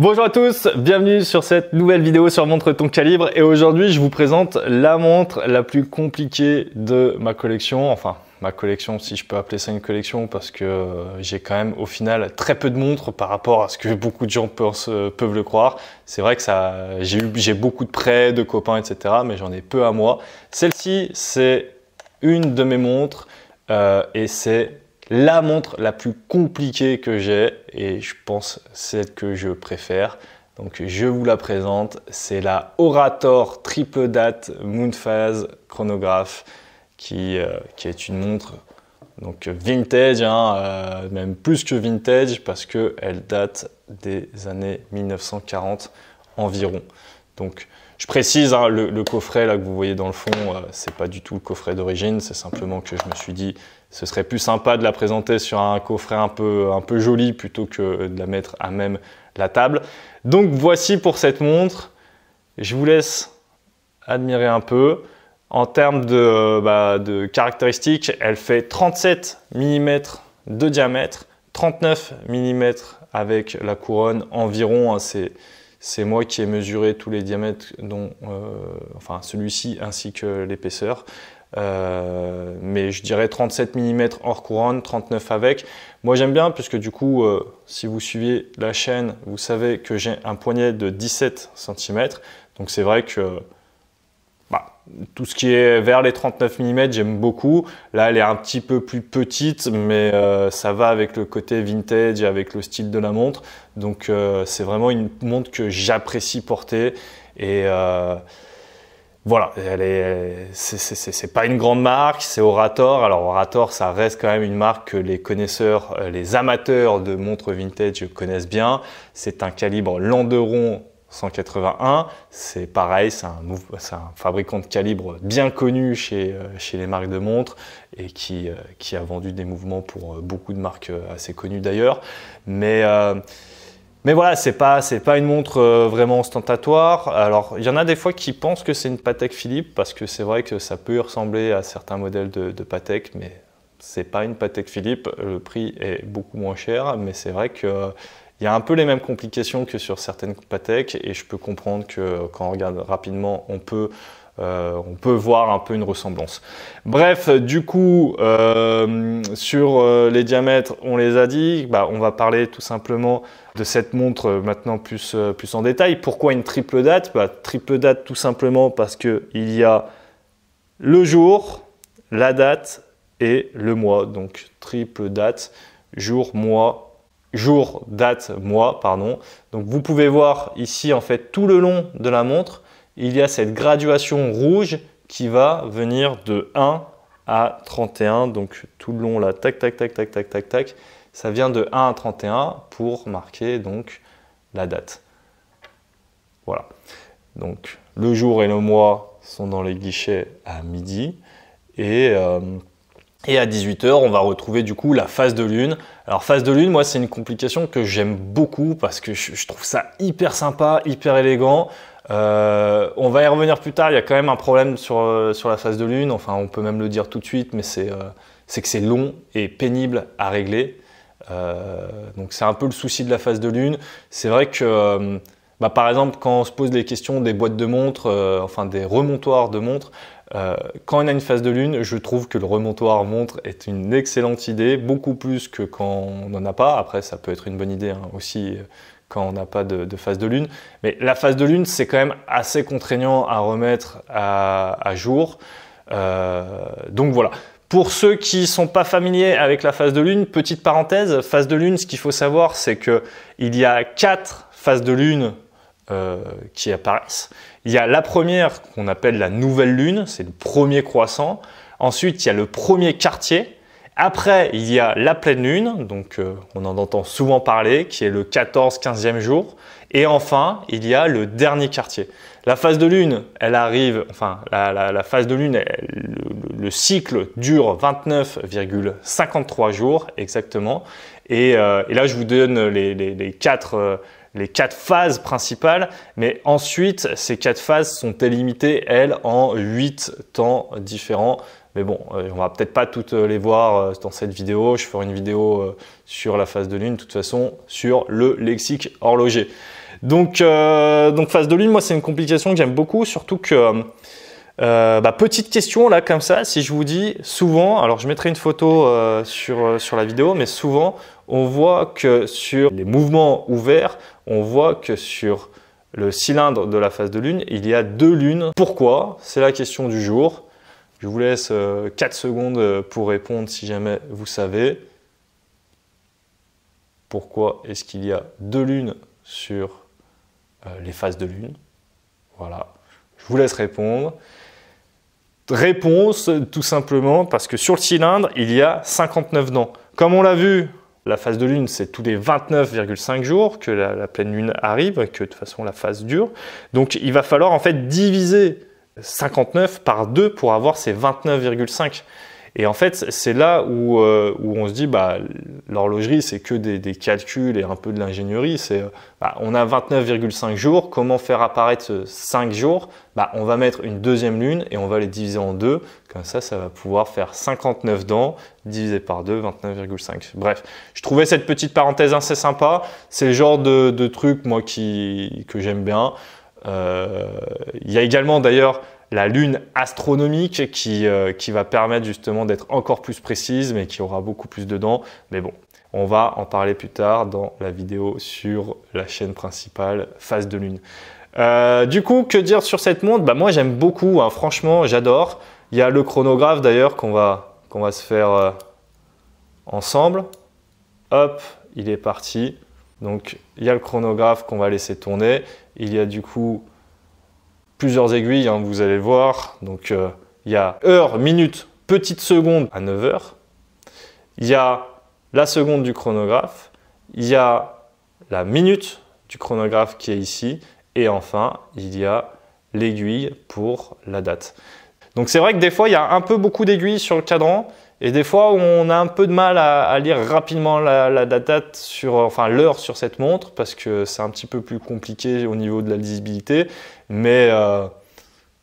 Bonjour à tous, bienvenue sur cette nouvelle vidéo sur montre ton calibre et aujourd'hui je vous présente la montre la plus compliquée de ma collection, enfin ma collection si je peux appeler ça une collection parce que euh, j'ai quand même au final très peu de montres par rapport à ce que beaucoup de gens euh, peuvent le croire. C'est vrai que ça, j'ai beaucoup de prêts, de copains, etc. mais j'en ai peu à moi. Celle-ci c'est une de mes montres euh, et c'est la montre la plus compliquée que j'ai et je pense celle que je préfère. Donc je vous la présente, c'est la Orator triple date Moonphase chronographe euh, qui, est une montre donc vintage, hein, euh, même plus que vintage parce elle date des années 1940 environ. Donc je précise, hein, le, coffret là que vous voyez dans le fond, euh, c'est pas du tout le coffret d'origine, c'est simplement que je me suis dit ce serait plus sympa de la présenter sur un coffret un peu, joli plutôt que de la mettre à même la table. Donc voici pour cette montre. Je vous laisse admirer un peu. En termes de, bah, caractéristiques, elle fait 37 mm de diamètre, 39 mm avec la couronne environ. Hein, c'est c'est moi qui ai mesuré tous les diamètres, dont, euh, enfin celui-ci ainsi que l'épaisseur. Euh, mais je dirais 37 mm hors couronne, 39 avec. Moi j'aime bien puisque du coup, euh, si vous suivez la chaîne, vous savez que j'ai un poignet de 17 cm. Donc c'est vrai que tout ce qui est vers les 39 mm, j'aime beaucoup. Là, elle est un petit peu plus petite, mais euh, ça va avec le côté vintage et avec le style de la montre. Donc, euh, c'est vraiment une montre que j'apprécie porter. Et euh, voilà, elle est, c'est pas une grande marque, c'est Orator. Alors, Orator, ça reste quand même une marque que les connaisseurs, les amateurs de montres vintage connaissent bien. C'est un calibre Landeron 181, c'est pareil, c'est un, fabricant de calibre bien connu chez, euh, chez les marques de montres et qui, euh, qui, a vendu des mouvements pour euh, beaucoup de marques assez connues d'ailleurs. Mais, mais voilà, c'est pas, pas une montre vraiment ostentatoire. Alors, il y en a des fois qui pensent que c'est une Patek Philippe parce que c'est vrai que ça peut ressembler à certains modèles de, de Patek, mais c'est pas une Patek Philippe. Le prix est beaucoup moins cher, mais c'est vrai que il y a un peu les mêmes complications que sur certaines patek et je peux comprendre que quand on regarde rapidement, on peut, euh, on peut voir un peu une ressemblance. Bref, du coup, euh, sur euh, les diamètres, on les a dit. Bah, on va parler tout simplement de cette montre maintenant plus, plus en détail. Pourquoi une triple date bah, Triple date tout simplement parce qu'il y a le jour, la date et le mois. Donc triple date, jour, mois jour, date, mois, pardon. Donc vous pouvez voir ici en fait tout le long de la montre, il y a cette graduation rouge qui va venir de 1 à 31. Donc tout le long là, tac, tac, tac, tac, tac, tac, tac, ça vient de 1 à 31 pour marquer donc la date. Voilà. Donc le jour et le mois sont dans les guichets à midi et euh, et à 18h, on va retrouver du coup la phase de lune. Alors phase de lune, moi c'est une complication que j'aime beaucoup parce que je, trouve ça hyper sympa, hyper élégant. Euh, on va y revenir plus tard, il y a quand même un problème euh, sur, la phase de lune, enfin on peut même le dire tout de suite, mais c'est euh, que c'est long et pénible à régler. donc c'est un peu le souci de la phase de lune. C'est vrai que bah, par exemple quand on se pose les questions des boîtes de montres, enfin des remontoirs de montres, euh, quand on a une phase de lune, je trouve que le remontoir montre est une excellente idée, beaucoup plus que quand on n'en a pas. Après, ça peut être une bonne idée hein, aussi euh, quand on n'a pas de, phase de lune. Mais la phase de lune, c'est quand même assez contraignant à remettre à, jour. Euh, donc voilà. Pour ceux qui ne sont pas familiers avec la phase de lune, petite parenthèse, phase de lune, ce qu'il faut savoir, c'est qu'il y a quatre phases de lune qui apparaissent. Il y a la première qu'on appelle la nouvelle lune, c'est le premier croissant. Ensuite, il y a le premier quartier. Après, il y a la pleine lune, donc euh, on en entend souvent parler, qui est le 14-15e jour. Et enfin, il y a le dernier quartier. La phase de lune, elle arrive, enfin, la, phase de lune, le, cycle dure 29,53 jours exactement. Euh, et, là, je vous donne les, quatre. Euh, les quatre phases principales, mais ensuite ces quatre phases sont délimitées, elles, en huit temps différents. Mais bon, euh, on va peut-être pas toutes euh, les voir euh, dans cette vidéo. Je ferai une vidéo sur la phase de lune, de toute façon, sur le lexique horloger. Donc, donc phase de lune, moi, c'est une complication que j'aime beaucoup, surtout que bah, petite question là comme ça, si je vous dis souvent, alors je mettrai une photo sur, sur la vidéo, mais souvent on voit que sur les mouvements ouverts, on voit que sur le cylindre de la phase de lune, il y a deux lunes. Pourquoi C'est la question du jour. Je vous laisse 4 euh, secondes euh, pour répondre si jamais vous savez. Pourquoi est-ce qu'il y a deux lunes sur euh, les phases de lune Voilà, je vous laisse répondre. Réponse tout simplement parce que sur le cylindre, il y a 59 dents. Comme on l'a vu la phase de lune, c'est tous les 29,5 jours que la, pleine lune arrive, que de toute façon la phase dure. Donc il va falloir en fait diviser 59 par 2 pour avoir ces 29,5. Et en fait, c'est là euh, où, on se dit, bah, l'horlogerie, c'est que des, calculs et un peu de l'ingénierie. Euh, bah, on a 29,5 jours, comment faire apparaître 5 jours bah, On va mettre une deuxième lune et on va les diviser en deux. Comme ça, ça va pouvoir faire 59 dents divisé par 2, 29,5. Bref, je trouvais cette petite parenthèse assez sympa. C'est le genre de, truc, moi, que j'aime bien. Euh, il y a également, d'ailleurs, la lune astronomique qui, euh, qui va permettre justement d'être encore plus précise, mais qui aura beaucoup plus dedans. Mais bon, on va en parler plus tard dans la vidéo sur la chaîne principale Phase de Lune. Euh, du coup, que dire sur cette montre bah, Moi, j'aime beaucoup, hein. franchement, j'adore. Il y a le chronographe d'ailleurs qu'on va, qu'on va se faire euh, ensemble. Hop, il est parti. Donc, il y a le chronographe qu'on va laisser tourner. Il y a du coup plusieurs aiguilles, hein, vous allez voir. Donc euh, il y a heure, minute, petite seconde à 9 heures. Il y a la seconde du chronographe. Il y a la minute du chronographe qui est ici. Et enfin, il y a l'aiguille pour la date. Donc c'est vrai que des fois, il y a un peu beaucoup d'aiguilles sur le cadran. Et des fois, on a un peu de mal à, lire rapidement la, date sur, enfin l'heure sur cette montre parce que c'est un petit peu plus compliqué au niveau de la lisibilité. Mais, euh,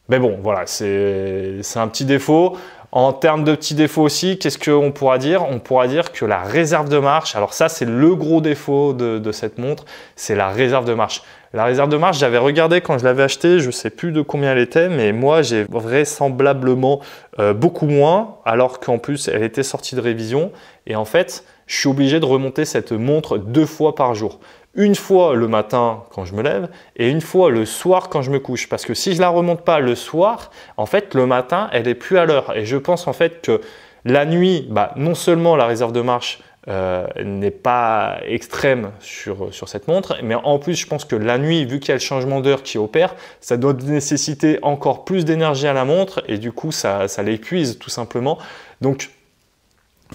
mais bon, voilà, c'est un petit défaut. En termes de petits défauts aussi, qu'est-ce qu'on pourra dire On pourra dire que la réserve de marche, alors ça c'est le gros défaut de cette montre, c'est la réserve de marche. La réserve de marche, j'avais regardé quand je l'avais acheté, je ne sais plus de combien elle était, mais moi j'ai vraisemblablement euh, beaucoup moins, alors qu'en plus elle était sortie de révision. Et en fait, je suis obligé de remonter cette montre deux fois par jour. Une fois le matin quand je me lève et une fois le soir quand je me couche. Parce que si je la remonte pas le soir, en fait le matin elle est plus à l'heure. Et je pense en fait que la nuit, bah, non seulement la réserve de marche euh, n'est pas extrême sur, cette montre. Mais en plus, je pense que la nuit, vu qu'il y a le changement d'heure qui opère, ça doit nécessiter encore plus d'énergie à la montre et du coup, ça, ça l'épuise tout simplement. Donc,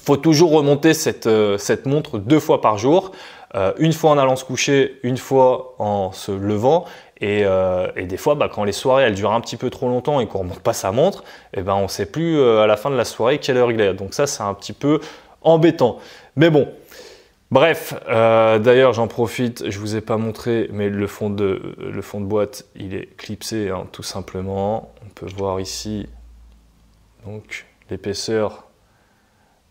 faut toujours remonter cette, euh, montre deux fois par jour. Euh, une fois en allant se coucher, une fois en se levant. Et, des fois, bah, quand les soirées elles durent un petit peu trop longtemps et qu'on ne remonte pas sa montre, eh ben, on ne sait plus à la fin de la soirée quelle heure il est. Donc ça, c'est un petit peu embêtant. Mais bon, Bref, euh, d'ailleurs j'en profite, je vous ai pas montré, mais le fond de, boîte, il est clipsé hein, tout simplement. On peut voir ici donc l'épaisseur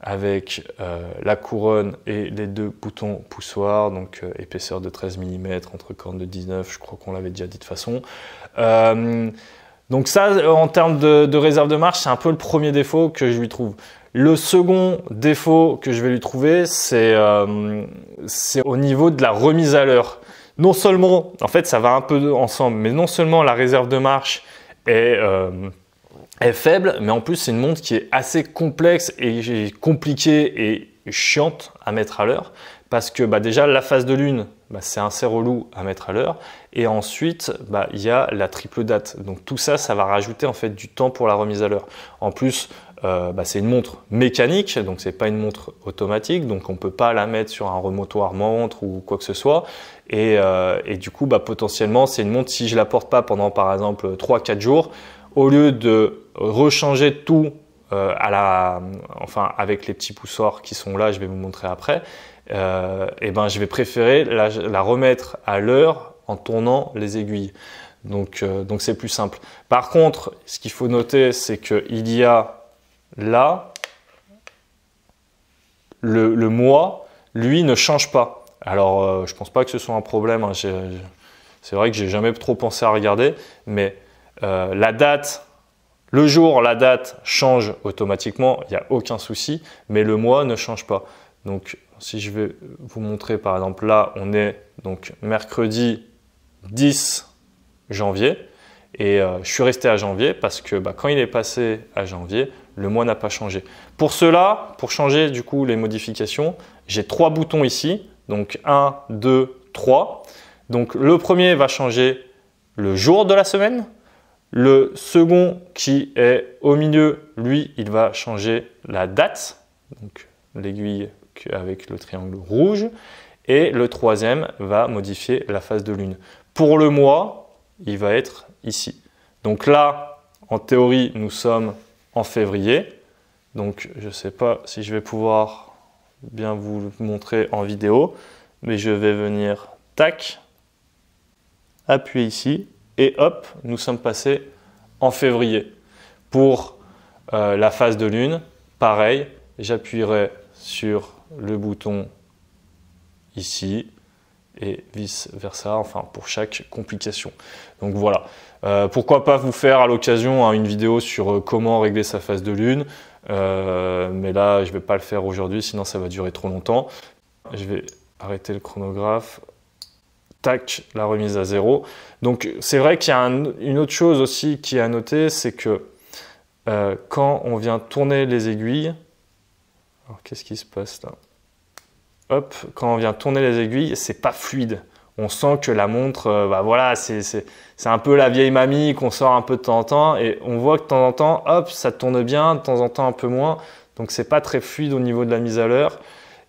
avec euh, la couronne et les deux boutons poussoirs, donc euh, épaisseur de 13 mm entre cornes de 19, je crois qu'on l'avait déjà dit de façon. donc ça, en termes de réserve de marche, c'est un peu le premier défaut que je lui trouve. Le second défaut que je vais lui trouver, euh, c'est au niveau de la remise à l'heure. Non seulement, en fait, ça va un peu ensemble, mais non seulement la réserve de marche est, euh, faible, mais en plus, c'est une montre qui est assez complexe et compliquée et chiante à mettre à l'heure parce que bah, déjà la phase de lune, bah, c'est un relou à mettre à l'heure, et ensuite bah, il y a la triple date. Donc tout ça, ça va rajouter en fait du temps pour la remise à l'heure. En plus, euh, bah, c'est une montre mécanique, donc c'est pas une montre automatique, donc on peut pas la mettre sur un remotoir montre ou quoi que ce soit. Euh, et, du coup, bah, potentiellement, c'est une montre, si je la porte pas pendant par exemple 3-4 jours, au lieu de rechanger tout euh, à la, enfin avec les petits poussoirs qui sont là, je vais vous montrer après, et eh ben je vais préférer la, remettre à l'heure en tournant les aiguilles. Donc, donc c'est plus simple. Par contre, ce qu'il faut noter, c'est qu'il y a là, le, mois, lui, ne change pas. Alors, euh, je ne pense pas que ce soit un problème. Hein. C'est vrai que j'ai jamais trop pensé à regarder, mais euh, la date, le jour, la date change automatiquement, il n'y a aucun souci, mais le mois ne change pas. Donc, si je vais vous montrer, par exemple, là, on est donc mercredi 10 janvier, et euh, je suis resté à janvier parce que bah, quand il est passé à janvier, le mois n'a pas changé. Pour cela, pour changer du coup les modifications, j'ai trois boutons ici, donc 1, 2, 3. Donc le premier va changer le jour de la semaine, le second qui est au milieu, lui, il va changer la date, donc l'aiguille avec le triangle rouge, et le troisième va modifier la phase de lune. Pour le mois, il va être ici. Donc là, en théorie, nous sommes en février. Donc je sais pas si je vais pouvoir bien vous montrer en vidéo, mais je vais venir, tac, appuyer ici, et hop, nous sommes passés en février. Pour euh, la phase de lune, pareil, j'appuierai sur le bouton ici, et vice-versa, enfin pour chaque complication. Donc voilà. Euh, pourquoi pas vous faire à l'occasion hein, une vidéo sur euh, comment régler sa phase de lune, euh, mais là je ne vais pas le faire aujourd'hui, sinon ça va durer trop longtemps. Je vais arrêter le chronographe. Tac, la remise à zéro. Donc c'est vrai qu'il y a une autre chose aussi qui est à noter, c'est que quand on vient tourner les aiguilles, alors qu'est-ce qui se passe là hop, quand on vient tourner les aiguilles, c'est pas fluide. On sent que la montre, euh, bah voilà, c'est un peu la vieille mamie qu'on sort un peu de temps en temps et on voit que de temps en temps, hop, ça tourne bien, de temps en temps un peu moins. Donc c'est pas très fluide au niveau de la mise à l'heure.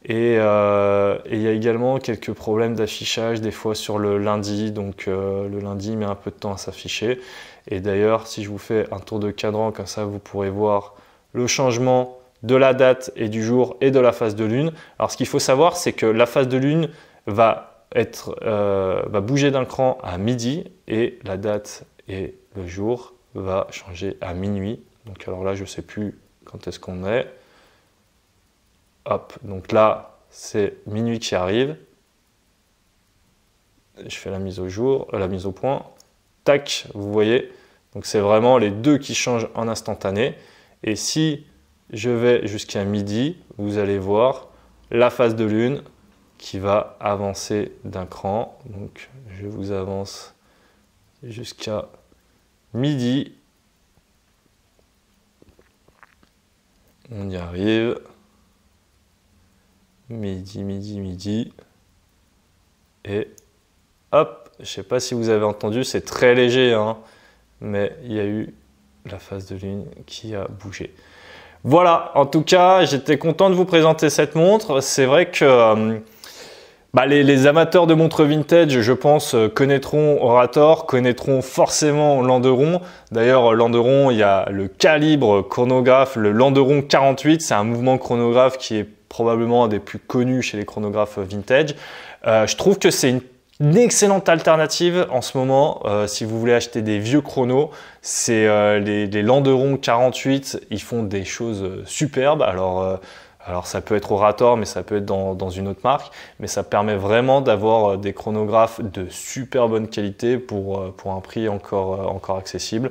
Et euh, il y a également quelques problèmes d'affichage des fois sur le lundi. Donc euh, le lundi met un peu de temps à s'afficher. Et d'ailleurs, si je vous fais un tour de cadran comme ça, vous pourrez voir le changement de la date et du jour et de la phase de lune. Alors ce qu'il faut savoir, c'est que la phase de lune va, être, euh, va bouger d'un cran à midi et la date et le jour va changer à minuit. Donc alors là, je ne sais plus quand est-ce qu'on est. Hop, donc là, c'est minuit qui arrive. Je fais la mise au jour, euh, la mise au point. Tac, vous voyez. Donc c'est vraiment les deux qui changent en instantané. Et si je vais jusqu'à midi, vous allez voir la phase de lune qui va avancer d'un cran. Donc je vous avance jusqu'à midi. On y arrive. Midi, midi, midi. Et hop, je ne sais pas si vous avez entendu, c'est très léger, hein, mais il y a eu la phase de lune qui a bougé. Voilà, en tout cas, j'étais content de vous présenter cette montre. C'est vrai que euh, bah, les, amateurs de montres vintage, je pense, euh, connaîtront Orator, connaîtront forcément Landeron. D'ailleurs, Landeron, il y a le calibre chronographe, le Landeron 48. C'est un mouvement chronographe qui est probablement un des plus connus chez les chronographes vintage. Euh, je trouve que c'est une une excellente alternative en ce moment, euh, si vous voulez acheter des vieux chronos, c'est euh, les, les, Landeron 48, ils font des choses euh, superbes. Alors, ça peut être Orator, mais ça peut être dans, une autre marque. Mais ça permet vraiment d'avoir des chronographes de super bonne qualité pour, pour un prix encore, encore accessible.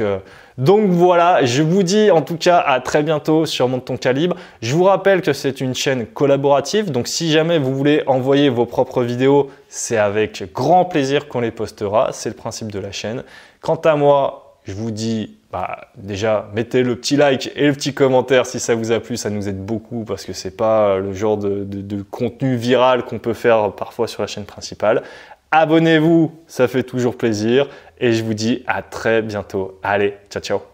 Euh, donc, voilà, je vous dis en tout cas à très bientôt sur Monte ton calibre. Je vous rappelle que c'est une chaîne collaborative, donc si jamais vous voulez envoyer vos propres vidéos, c'est avec grand plaisir qu'on les postera, c'est le principe de la chaîne. Quant à moi, je vous dis bah, déjà mettez le petit like et le petit commentaire si ça vous a plu, ça nous aide beaucoup parce que ce n'est pas le genre de contenu viral qu'on peut faire parfois sur la chaîne principale. Abonnez-vous, ça fait toujours plaisir. Et je vous dis à très bientôt. Allez, ciao ciao